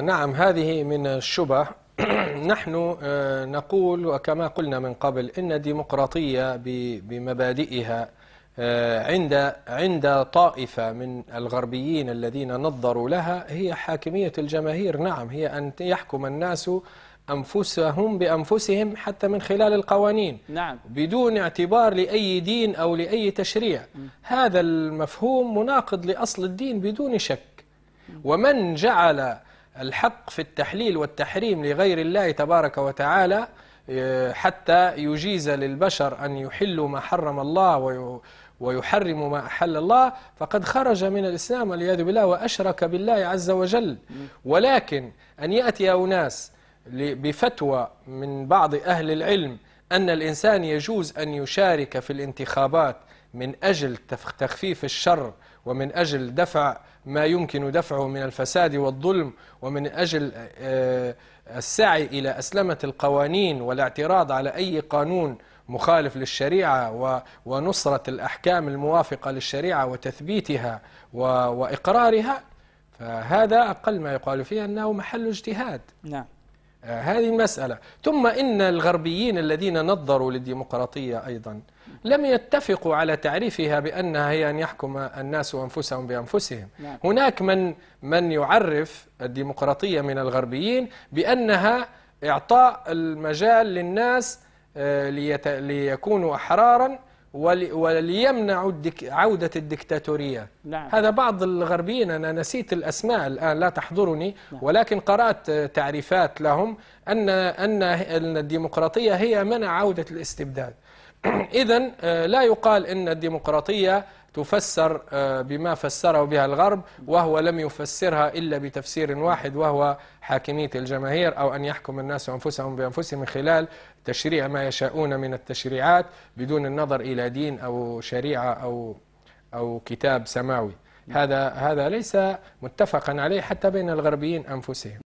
نعم هذه من الشبه نحن آه، نقول وكما قلنا من قبل ان الديمقراطيه بمبادئها آه، عند عند طائفه من الغربيين الذين نظروا لها هي حاكميه الجماهير نعم هي ان يحكم الناس أنفسهم بأنفسهم حتى من خلال القوانين نعم. بدون اعتبار لأي دين أو لأي تشريع م. هذا المفهوم مناقض لأصل الدين بدون شك م. ومن جعل الحق في التحليل والتحريم لغير الله تبارك وتعالى اه، حتى يجيز للبشر أن يحلوا ما حرم الله ويحرم ما أحل الله فقد خرج من الإسلام والعياذ بالله وأشرك بالله عز وجل ولكن أن يأتي أناس بفتوى من بعض أهل العلم أن الإنسان يجوز أن يشارك في الانتخابات من أجل تخفيف الشر ومن أجل دفع ما يمكن دفعه من الفساد والظلم ومن أجل آه، آه، السعي إلى أسلمة القوانين والاعتراض على أي قانون مخالف للشريعة ونصرة الأحكام الموافقة للشريعة وتثبيتها وإقرارها فهذا أقل ما يقال فيه أنه محل اجتهاد نعم آه، هذه المسألة ثم إن الغربيين الذين نظروا للديمقراطية أيضا لم يتفقوا على تعريفها بأنها هي أن يحكم الناس أنفسهم بأنفسهم نعم. هناك من من يعرف الديمقراطية من الغربيين بأنها إعطاء المجال للناس آه، ليكونوا أحرارا وليمنعوا عودة الدكتاتورية نعم. هذا بعض الغربيين أنا نسيت الأسماء الآن لا تحضرني نعم. ولكن قرأت تعريفات لهم أن, أن الديمقراطية هي منع عودة الاستبداد إذا آه، لا يقال أن الديمقراطية تفسر آه، بما فسره بها الغرب وهو لم يفسرها إلا بتفسير واحد وهو حاكمية الجماهير أو أن يحكم الناس أنفسهم بأنفسهم من خلال تشريع ما يشاءون من التشريعات بدون النظر إلى دين أو شريعة أو أو كتاب سماوي هذا هذا ليس متفقا عليه حتى بين الغربيين أنفسهم